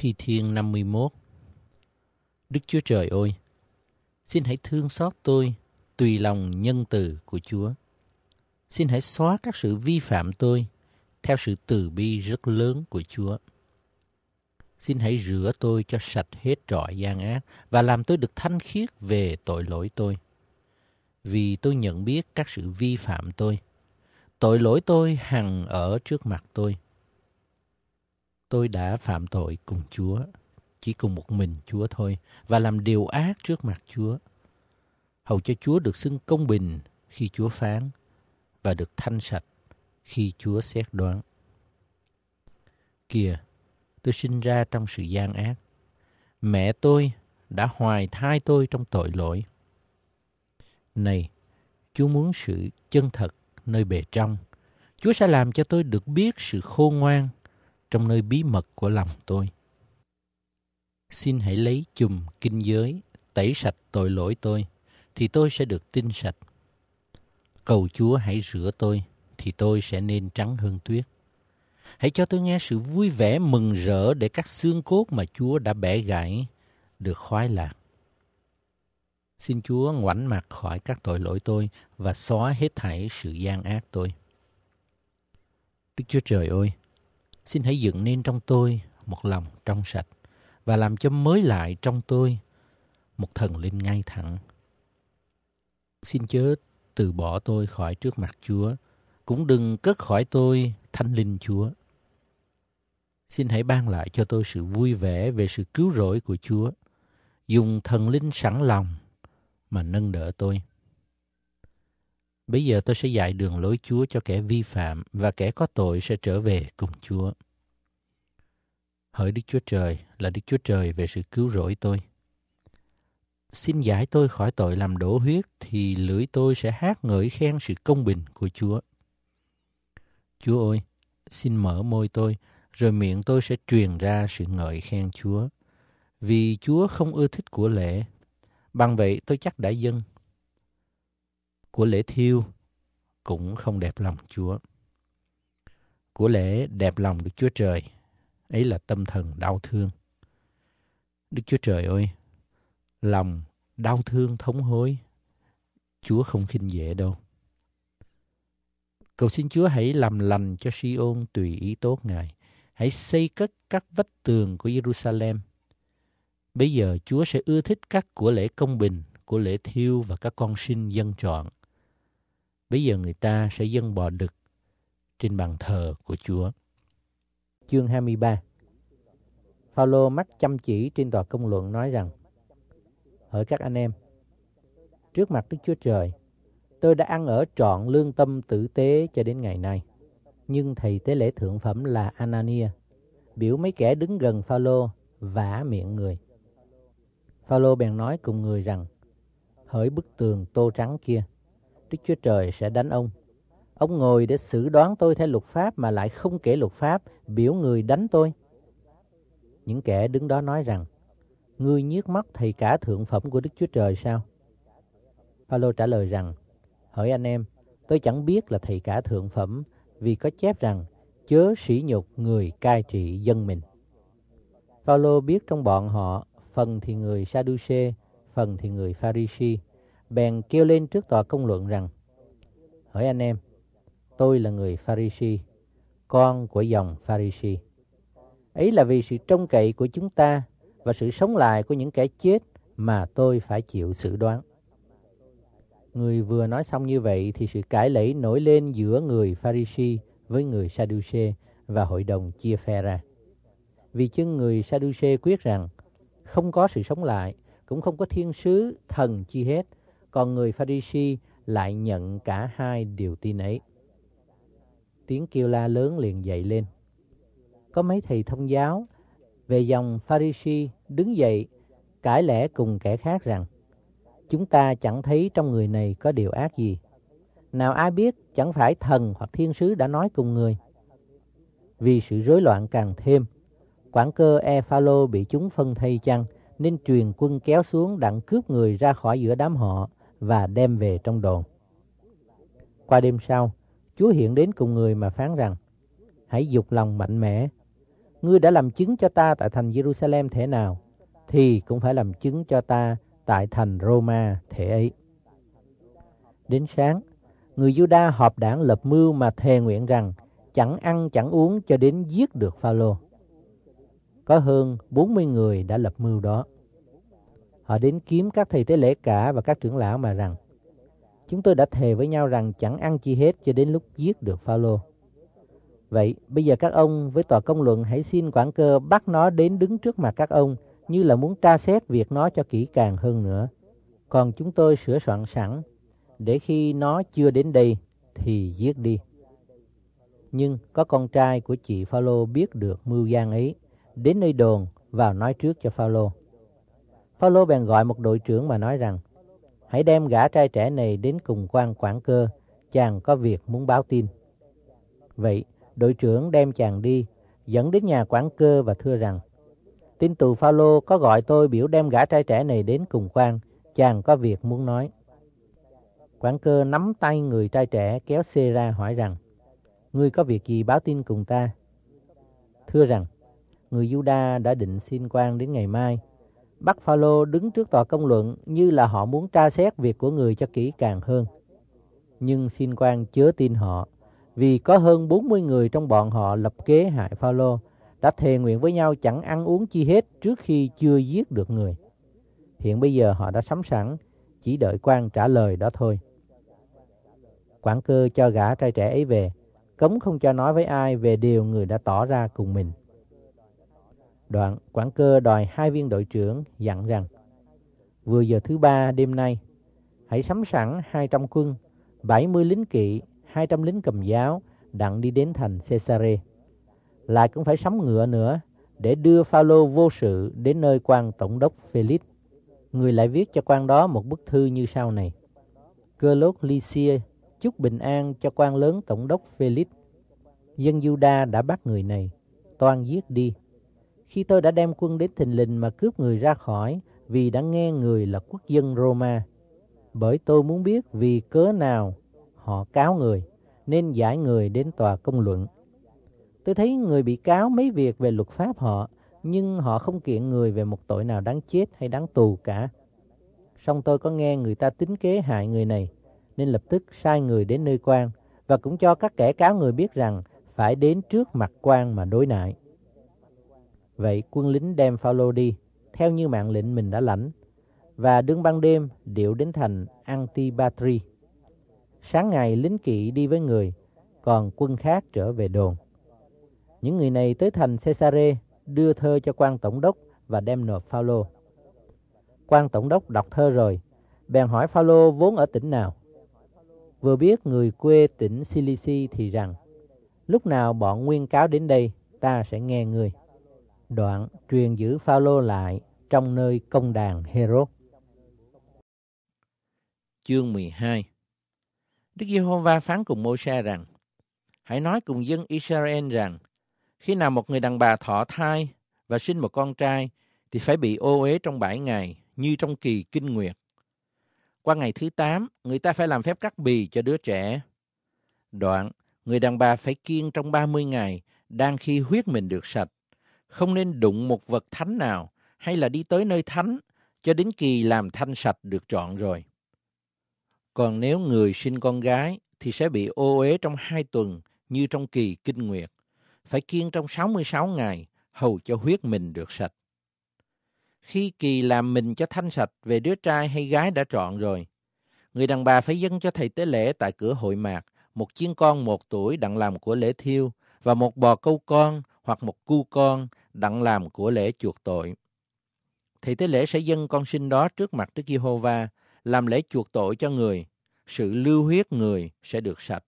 Thi Thiên 51 Đức Chúa Trời ơi, xin hãy thương xót tôi tùy lòng nhân từ của Chúa. Xin hãy xóa các sự vi phạm tôi theo sự từ bi rất lớn của Chúa. Xin hãy rửa tôi cho sạch hết trọi gian ác và làm tôi được thanh khiết về tội lỗi tôi. Vì tôi nhận biết các sự vi phạm tôi, tội lỗi tôi hằng ở trước mặt tôi tôi đã phạm tội cùng Chúa, chỉ cùng một mình Chúa thôi, và làm điều ác trước mặt Chúa. Hầu cho Chúa được xưng công bình khi Chúa phán và được thanh sạch khi Chúa xét đoán. Kìa, tôi sinh ra trong sự gian ác. Mẹ tôi đã hoài thai tôi trong tội lỗi. Này, Chúa muốn sự chân thật nơi bề trong. Chúa sẽ làm cho tôi được biết sự khôn ngoan trong nơi bí mật của lòng tôi. Xin hãy lấy chùm kinh giới, tẩy sạch tội lỗi tôi, thì tôi sẽ được tinh sạch. Cầu Chúa hãy rửa tôi, thì tôi sẽ nên trắng hơn tuyết. Hãy cho tôi nghe sự vui vẻ mừng rỡ để các xương cốt mà Chúa đã bẻ gãy được khoái lạc. Xin Chúa ngoảnh mặt khỏi các tội lỗi tôi và xóa hết thảy sự gian ác tôi. Đức Chúa Trời ơi, Xin hãy dựng nên trong tôi một lòng trong sạch và làm cho mới lại trong tôi một thần linh ngay thẳng. Xin chớ từ bỏ tôi khỏi trước mặt Chúa, cũng đừng cất khỏi tôi thánh linh Chúa. Xin hãy ban lại cho tôi sự vui vẻ về sự cứu rỗi của Chúa, dùng thần linh sẵn lòng mà nâng đỡ tôi. Bây giờ tôi sẽ dạy đường lối Chúa cho kẻ vi phạm và kẻ có tội sẽ trở về cùng Chúa. Hỡi Đức Chúa Trời là Đức Chúa Trời về sự cứu rỗi tôi. Xin giải tôi khỏi tội làm đổ huyết thì lưỡi tôi sẽ hát ngợi khen sự công bình của Chúa. Chúa ơi, xin mở môi tôi, rồi miệng tôi sẽ truyền ra sự ngợi khen Chúa. Vì Chúa không ưa thích của lễ, bằng vậy tôi chắc đã dâng của lễ thiêu cũng không đẹp lòng Chúa. Của lễ đẹp lòng Đức Chúa Trời, ấy là tâm thần đau thương. Đức Chúa Trời ơi, lòng đau thương thống hối, Chúa không khinh dễ đâu. Cầu xin Chúa hãy làm lành cho Siôn tùy ý tốt Ngài. Hãy xây cất các vách tường của Jerusalem. Bây giờ Chúa sẽ ưa thích các của lễ công bình, của lễ thiêu và các con sinh dân trọn. Bây giờ người ta sẽ dâng bò đực trên bàn thờ của Chúa. Chương 23 Phaolô mắt chăm chỉ trên tòa công luận nói rằng Hỡi các anh em, trước mặt Đức Chúa Trời, tôi đã ăn ở trọn lương tâm tử tế cho đến ngày nay. Nhưng thầy tế lễ thượng phẩm là Anania, biểu mấy kẻ đứng gần Phaolô vả miệng người. Phaolô bèn nói cùng người rằng, hỡi bức tường tô trắng kia, Đức Chúa Trời sẽ đánh ông. Ông ngồi để xử đoán tôi theo luật pháp mà lại không kể luật pháp, biểu người đánh tôi. Những kẻ đứng đó nói rằng, ngươi nhiếc mắt thầy cả thượng phẩm của Đức Chúa Trời sao? Phaolô trả lời rằng, hỏi anh em, tôi chẳng biết là thầy cả thượng phẩm vì có chép rằng chớ sỉ nhục người cai trị dân mình. Phaolô biết trong bọn họ phần thì người Sadducee, phần thì người Pharisee bèn kêu lên trước tòa công luận rằng, Hỡi anh em, tôi là người Pharisee, con của dòng Pharisee. Ấy là vì sự trông cậy của chúng ta và sự sống lại của những kẻ chết mà tôi phải chịu xử đoán. Người vừa nói xong như vậy thì sự cãi lẫy nổi lên giữa người Pharisee với người Sadduce và hội đồng chia phe ra. Vì chân người Sadduce quyết rằng không có sự sống lại, cũng không có thiên sứ, thần chi hết, còn người pha si lại nhận cả hai điều tin ấy. Tiếng kêu la lớn liền dậy lên. Có mấy thầy thông giáo về dòng pha si đứng dậy cãi lẽ cùng kẻ khác rằng chúng ta chẳng thấy trong người này có điều ác gì. Nào ai biết chẳng phải thần hoặc thiên sứ đã nói cùng người. Vì sự rối loạn càng thêm, quản cơ e bị chúng phân thây chăng nên truyền quân kéo xuống đặng cướp người ra khỏi giữa đám họ và đem về trong đồn. Qua đêm sau, Chúa hiện đến cùng người mà phán rằng, hãy dục lòng mạnh mẽ. Ngươi đã làm chứng cho ta tại thành Jerusalem thế nào, thì cũng phải làm chứng cho ta tại thành Roma thế ấy. Đến sáng, người Juda họp đảng lập mưu mà thề nguyện rằng chẳng ăn chẳng uống cho đến giết được Phaolô. Có hơn 40 người đã lập mưu đó. Họ đến kiếm các thầy tế lễ cả và các trưởng lão mà rằng Chúng tôi đã thề với nhau rằng chẳng ăn chi hết cho đến lúc giết được Phaolô. Vậy bây giờ các ông với tòa công luận hãy xin quản cơ bắt nó đến đứng trước mặt các ông như là muốn tra xét việc nó cho kỹ càng hơn nữa. Còn chúng tôi sửa soạn sẵn để khi nó chưa đến đây thì giết đi. Nhưng có con trai của chị Phaolô biết được mưu gian ấy, đến nơi đồn vào nói trước cho Phaolô. Paulo bèn gọi một đội trưởng mà nói rằng, hãy đem gã trai trẻ này đến cùng quan quản cơ, chàng có việc muốn báo tin. Vậy, đội trưởng đem chàng đi, dẫn đến nhà quản cơ và thưa rằng, tin tù Paulo có gọi tôi biểu đem gã trai trẻ này đến cùng quan, chàng có việc muốn nói. Quản cơ nắm tay người trai trẻ kéo xe ra hỏi rằng, ngươi có việc gì báo tin cùng ta? Thưa rằng, người Juda đã định xin quan đến ngày mai, Bắt Phaolô đứng trước tòa công luận như là họ muốn tra xét việc của người cho kỹ càng hơn. Nhưng xin quan chứa tin họ, vì có hơn 40 người trong bọn họ lập kế hại Phaolô đã thề nguyện với nhau chẳng ăn uống chi hết trước khi chưa giết được người. Hiện bây giờ họ đã sắm sẵn, chỉ đợi quan trả lời đó thôi. Quảng cơ cho gã trai trẻ ấy về, cấm không cho nói với ai về điều người đã tỏ ra cùng mình. Đoạn quản cơ đòi hai viên đội trưởng dặn rằng Vừa giờ thứ ba đêm nay Hãy sắm sẵn 200 quân 70 lính kỵ 200 lính cầm giáo Đặng đi đến thành Caesarea Lại cũng phải sắm ngựa nữa Để đưa Phaolô vô sự Đến nơi quan tổng đốc Felix Người lại viết cho quan đó một bức thư như sau này Cơ lốt Lycia chúc bình an cho quan lớn tổng đốc Felix. Dân Juda đã bắt người này, toàn giết đi. Khi tôi đã đem quân đến thình lình mà cướp người ra khỏi, vì đã nghe người là quốc dân Roma. Bởi tôi muốn biết vì cớ nào họ cáo người, nên giải người đến tòa công luận. Tôi thấy người bị cáo mấy việc về luật pháp họ, nhưng họ không kiện người về một tội nào đáng chết hay đáng tù cả. Song tôi có nghe người ta tính kế hại người này, nên lập tức sai người đến nơi quan, và cũng cho các kẻ cáo người biết rằng phải đến trước mặt quan mà đối nại. Vậy quân lính đem Phaolô đi, theo như mạng lệnh mình đã lãnh, và đương ban đêm điệu đến thành Antipatri. Sáng ngày lính kỵ đi với người, còn quân khác trở về đồn. Những người này tới thành Caesare đưa thơ cho quan tổng đốc và đem nộp Phaolô. Quan tổng đốc đọc thơ rồi, bèn hỏi Phaolô vốn ở tỉnh nào. Vừa biết người quê tỉnh Cilici thì rằng, lúc nào bọn nguyên cáo đến đây, ta sẽ nghe người. Đoạn truyền giữ Phaolô lại trong nơi công đàn Herod. Chương 12 Đức Giê-hô-va phán cùng Mô-sa rằng, Hãy nói cùng dân Israel rằng, khi nào một người đàn bà thọ thai và sinh một con trai, thì phải bị ô uế trong bảy ngày, như trong kỳ kinh nguyệt. Qua ngày thứ tám, người ta phải làm phép cắt bì cho đứa trẻ. Đoạn, người đàn bà phải kiêng trong ba mươi ngày, đang khi huyết mình được sạch không nên đụng một vật thánh nào hay là đi tới nơi thánh cho đến kỳ làm thanh sạch được chọn rồi. Còn nếu người sinh con gái thì sẽ bị ô uế trong hai tuần như trong kỳ kinh nguyệt, phải kiêng trong 66 ngày hầu cho huyết mình được sạch. Khi kỳ làm mình cho thanh sạch về đứa trai hay gái đã trọn rồi, người đàn bà phải dâng cho thầy tế lễ tại cửa hội mạc một chiên con một tuổi đặng làm của lễ thiêu và một bò câu con hoặc một cu con đặng làm của lễ chuộc tội. Thì tế lễ sẽ dâng con sinh đó trước mặt Đức Giê-hô-va, làm lễ chuộc tội cho người, sự lưu huyết người sẽ được sạch.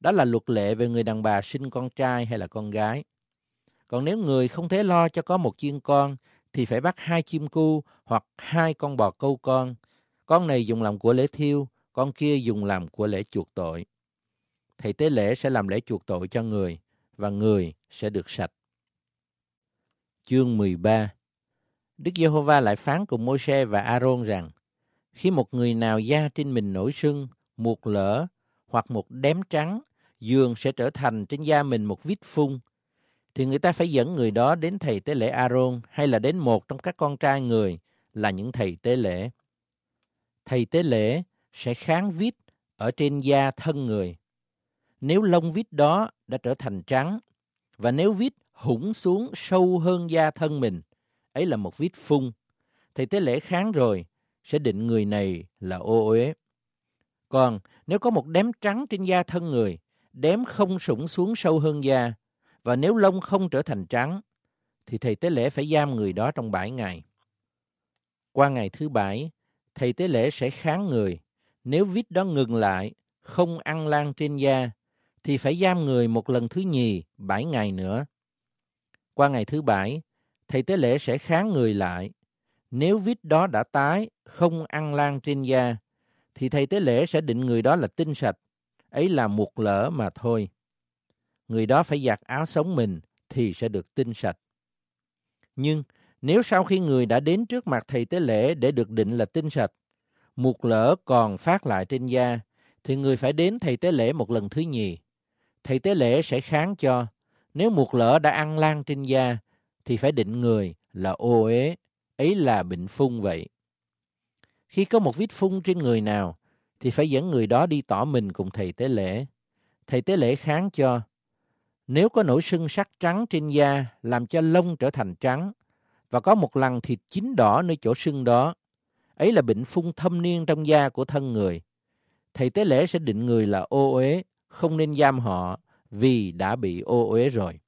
Đó là luật lệ về người đàn bà sinh con trai hay là con gái. Còn nếu người không thể lo cho có một chiên con, thì phải bắt hai chim cu hoặc hai con bò câu con. Con này dùng làm của lễ thiêu, con kia dùng làm của lễ chuộc tội. Thầy tế lễ sẽ làm lễ chuộc tội cho người, và người sẽ được sạch chương 13 Đức Giê-hô-va lại phán cùng Môi-se và A-rôn rằng, khi một người nào da trên mình nổi sưng, một lỡ hoặc một đếm trắng, giường sẽ trở thành trên da mình một vít phun, thì người ta phải dẫn người đó đến thầy tế lễ A-rôn hay là đến một trong các con trai người là những thầy tế lễ. Thầy tế lễ sẽ kháng vít ở trên da thân người. Nếu lông vít đó đã trở thành trắng, và nếu vít hủng xuống sâu hơn da thân mình. Ấy là một vết phun. Thầy tế lễ kháng rồi, sẽ định người này là ô uế. Còn nếu có một đếm trắng trên da thân người, đếm không sủng xuống sâu hơn da, và nếu lông không trở thành trắng, thì thầy tế lễ phải giam người đó trong bảy ngày. Qua ngày thứ bảy, thầy tế lễ sẽ kháng người. Nếu vít đó ngừng lại, không ăn lan trên da, thì phải giam người một lần thứ nhì, bảy ngày nữa. Qua ngày thứ bảy, thầy tế lễ sẽ kháng người lại. Nếu vít đó đã tái, không ăn lan trên da, thì thầy tế lễ sẽ định người đó là tinh sạch. Ấy là một lỡ mà thôi. Người đó phải giặt áo sống mình thì sẽ được tinh sạch. Nhưng nếu sau khi người đã đến trước mặt thầy tế lễ để được định là tinh sạch, một lỡ còn phát lại trên da, thì người phải đến thầy tế lễ một lần thứ nhì. Thầy tế lễ sẽ kháng cho, nếu một lỡ đã ăn lan trên da, thì phải định người là ô uế, ấy là bệnh phung vậy. Khi có một vết phung trên người nào, thì phải dẫn người đó đi tỏ mình cùng thầy tế lễ. Thầy tế lễ kháng cho. Nếu có nổi sưng sắc trắng trên da làm cho lông trở thành trắng, và có một lần thịt chín đỏ nơi chỗ sưng đó, ấy là bệnh phung thâm niên trong da của thân người. Thầy tế lễ sẽ định người là ô uế, không nên giam họ, vì đã bị ô uế rồi.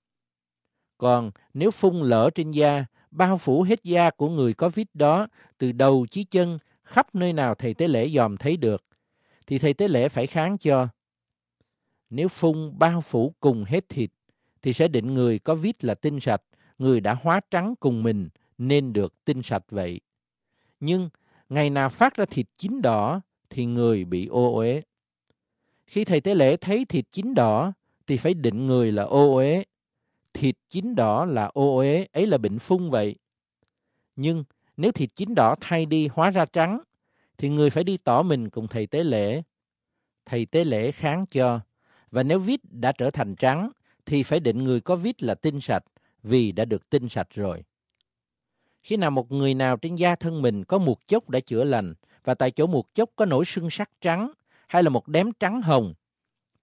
Còn nếu phun lỡ trên da, bao phủ hết da của người có vít đó, từ đầu chí chân, khắp nơi nào thầy tế lễ dòm thấy được, thì thầy tế lễ phải kháng cho. Nếu phun bao phủ cùng hết thịt, thì sẽ định người có vít là tinh sạch, người đã hóa trắng cùng mình nên được tinh sạch vậy. Nhưng ngày nào phát ra thịt chín đỏ thì người bị ô uế. Khi thầy tế lễ thấy thịt chín đỏ thì phải định người là ô uế thịt chín đỏ là ô uế ấy là bệnh phung vậy nhưng nếu thịt chín đỏ thay đi hóa ra trắng thì người phải đi tỏ mình cùng thầy tế lễ thầy tế lễ kháng cho và nếu vít đã trở thành trắng thì phải định người có vít là tinh sạch vì đã được tinh sạch rồi khi nào một người nào trên da thân mình có một chốc đã chữa lành và tại chỗ một chốc có nổi sưng sắc trắng hay là một đếm trắng hồng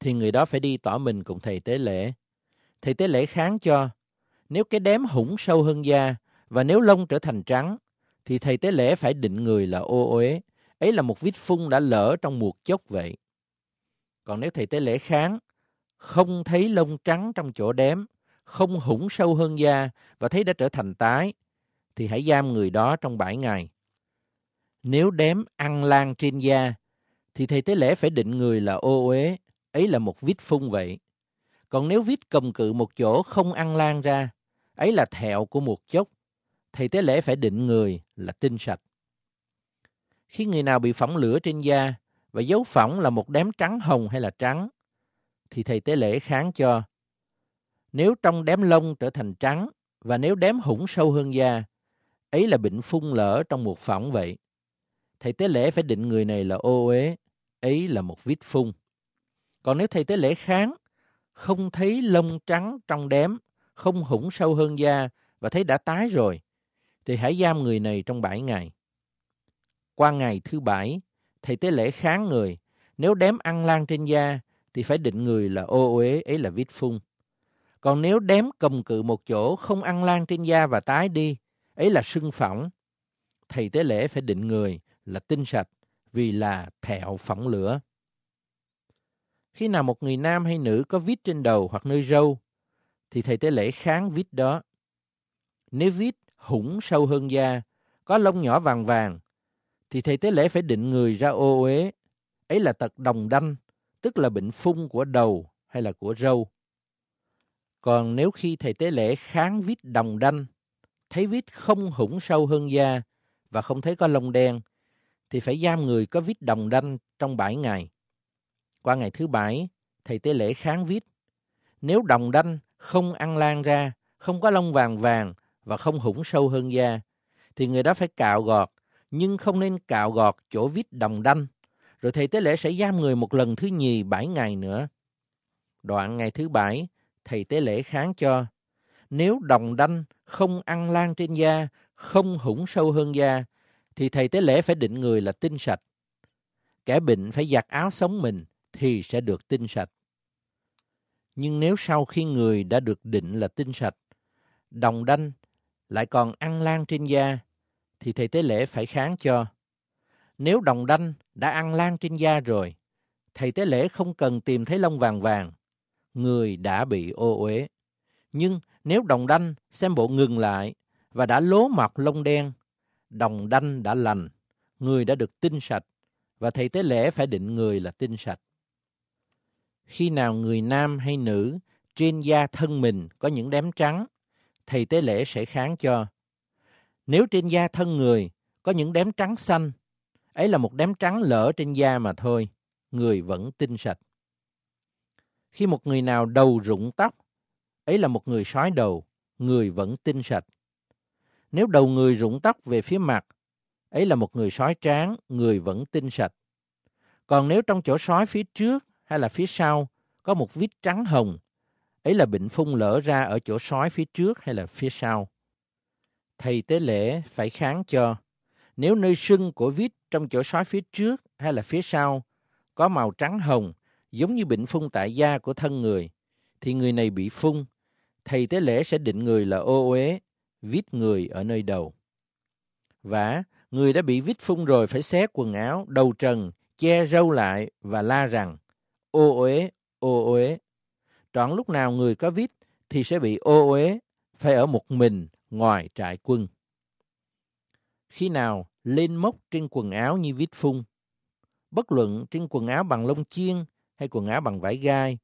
thì người đó phải đi tỏ mình cùng thầy tế lễ. Thầy tế lễ kháng cho, nếu cái đếm hủng sâu hơn da và nếu lông trở thành trắng, thì thầy tế lễ phải định người là ô uế. Ấy là một vết phun đã lỡ trong muột chốc vậy. Còn nếu thầy tế lễ kháng, không thấy lông trắng trong chỗ đếm, không hủng sâu hơn da và thấy đã trở thành tái, thì hãy giam người đó trong bảy ngày. Nếu đếm ăn lan trên da, thì thầy tế lễ phải định người là ô uế ấy là một vít phun vậy. Còn nếu vít cầm cự một chỗ không ăn lan ra, ấy là thẹo của một chốc. Thầy tế lễ phải định người là tinh sạch. Khi người nào bị phỏng lửa trên da và dấu phỏng là một đám trắng hồng hay là trắng, thì thầy tế lễ kháng cho. Nếu trong đám lông trở thành trắng và nếu đám hủng sâu hơn da, ấy là bệnh phun lở trong một phỏng vậy. Thầy tế lễ phải định người này là ô uế, ấy là một vít phun. Còn nếu thầy tế lễ kháng, không thấy lông trắng trong đếm, không hủng sâu hơn da và thấy đã tái rồi, thì hãy giam người này trong bảy ngày. Qua ngày thứ bảy, thầy tế lễ kháng người, nếu đếm ăn lan trên da thì phải định người là ô uế ấy là vít phun. Còn nếu đếm cầm cự một chỗ không ăn lan trên da và tái đi, ấy là sưng phỏng. Thầy tế lễ phải định người là tinh sạch vì là thẹo phỏng lửa. Khi nào một người nam hay nữ có vít trên đầu hoặc nơi râu, thì thầy tế lễ kháng vít đó. Nếu vít hủng sâu hơn da, có lông nhỏ vàng vàng, thì thầy tế lễ phải định người ra ô uế. Ấy là tật đồng đanh, tức là bệnh phung của đầu hay là của râu. Còn nếu khi thầy tế lễ kháng vít đồng đanh, thấy vít không hủng sâu hơn da và không thấy có lông đen, thì phải giam người có vít đồng đanh trong bảy ngày. Qua ngày thứ bảy, thầy tế lễ kháng viết, nếu đồng đanh không ăn lan ra, không có lông vàng vàng và không hủng sâu hơn da, thì người đó phải cạo gọt, nhưng không nên cạo gọt chỗ vít đồng đanh. Rồi thầy tế lễ sẽ giam người một lần thứ nhì bảy ngày nữa. Đoạn ngày thứ bảy, thầy tế lễ kháng cho, nếu đồng đanh không ăn lan trên da, không hủng sâu hơn da, thì thầy tế lễ phải định người là tinh sạch. Kẻ bệnh phải giặt áo sống mình, thì sẽ được tinh sạch. Nhưng nếu sau khi người đã được định là tinh sạch, đồng đanh lại còn ăn lan trên da, thì thầy tế lễ phải kháng cho. Nếu đồng đanh đã ăn lan trên da rồi, thầy tế lễ không cần tìm thấy lông vàng vàng, người đã bị ô uế. Nhưng nếu đồng đanh xem bộ ngừng lại và đã lố mọc lông đen, đồng đanh đã lành, người đã được tinh sạch và thầy tế lễ phải định người là tinh sạch. Khi nào người nam hay nữ trên da thân mình có những đám trắng, thầy tế lễ sẽ kháng cho. Nếu trên da thân người có những đám trắng xanh, ấy là một đám trắng lỡ trên da mà thôi, người vẫn tinh sạch. Khi một người nào đầu rụng tóc, ấy là một người sói đầu, người vẫn tinh sạch. Nếu đầu người rụng tóc về phía mặt, ấy là một người sói tráng, người vẫn tinh sạch. Còn nếu trong chỗ sói phía trước hay là phía sau có một vít trắng hồng. Ấy là bệnh phun lỡ ra ở chỗ sói phía trước hay là phía sau. Thầy tế lễ phải kháng cho. Nếu nơi sưng của vít trong chỗ sói phía trước hay là phía sau có màu trắng hồng giống như bệnh phun tại da của thân người, thì người này bị phun. Thầy tế lễ sẽ định người là ô uế, vít người ở nơi đầu. Vả, người đã bị vít phun rồi phải xé quần áo, đầu trần, che râu lại và la rằng ô uế, ô uế. Trọn lúc nào người có vít thì sẽ bị ô uế, phải ở một mình ngoài trại quân. Khi nào lên mốc trên quần áo như vít phun, bất luận trên quần áo bằng lông chiên hay quần áo bằng vải gai,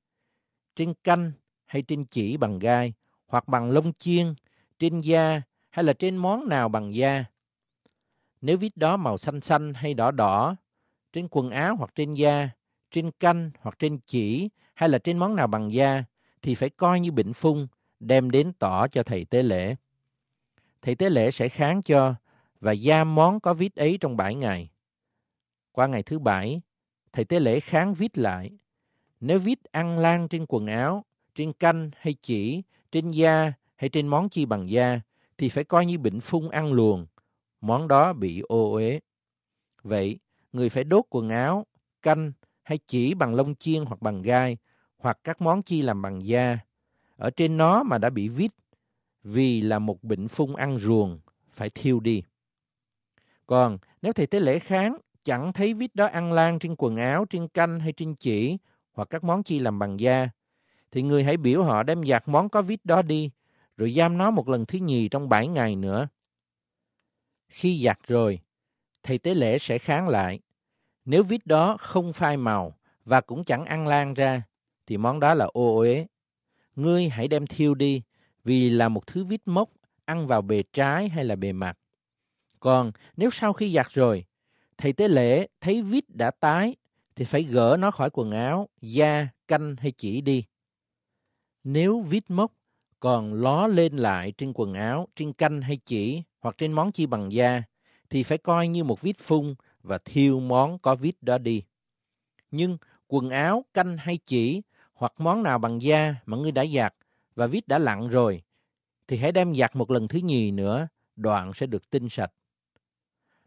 trên canh hay trên chỉ bằng gai, hoặc bằng lông chiên, trên da hay là trên món nào bằng da. Nếu vít đó màu xanh xanh hay đỏ đỏ, trên quần áo hoặc trên da, trên canh hoặc trên chỉ hay là trên món nào bằng da thì phải coi như bệnh phung đem đến tỏ cho thầy tế lễ. Thầy tế lễ sẽ kháng cho và da món có vít ấy trong bảy ngày. Qua ngày thứ bảy, thầy tế lễ kháng vít lại. Nếu vít ăn lan trên quần áo, trên canh hay chỉ, trên da hay trên món chi bằng da thì phải coi như bệnh phung ăn luồn, món đó bị ô uế. Vậy, người phải đốt quần áo, canh hay chỉ bằng lông chiên hoặc bằng gai hoặc các món chi làm bằng da ở trên nó mà đã bị vít vì là một bệnh phung ăn ruồng phải thiêu đi. Còn nếu thầy tế lễ kháng chẳng thấy vít đó ăn lan trên quần áo, trên canh hay trên chỉ hoặc các món chi làm bằng da thì người hãy biểu họ đem giặt món có vít đó đi rồi giam nó một lần thứ nhì trong bảy ngày nữa. Khi giặt rồi, thầy tế lễ sẽ kháng lại nếu vít đó không phai màu và cũng chẳng ăn lan ra, thì món đó là ô uế. Ngươi hãy đem thiêu đi, vì là một thứ vít mốc ăn vào bề trái hay là bề mặt. Còn nếu sau khi giặt rồi, thầy tế lễ thấy vít đã tái, thì phải gỡ nó khỏi quần áo, da, canh hay chỉ đi. Nếu vít mốc còn ló lên lại trên quần áo, trên canh hay chỉ hoặc trên món chi bằng da, thì phải coi như một vít phun và thiêu món có vít đó đi. Nhưng quần áo, canh hay chỉ hoặc món nào bằng da mà ngươi đã giặt và vít đã lặn rồi thì hãy đem giặt một lần thứ nhì nữa, đoạn sẽ được tinh sạch.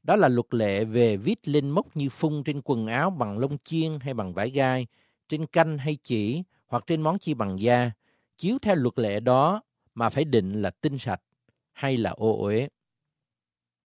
Đó là luật lệ về vít lên mốc như phun trên quần áo bằng lông chiên hay bằng vải gai, trên canh hay chỉ hoặc trên món chi bằng da, chiếu theo luật lệ đó mà phải định là tinh sạch hay là ô uế.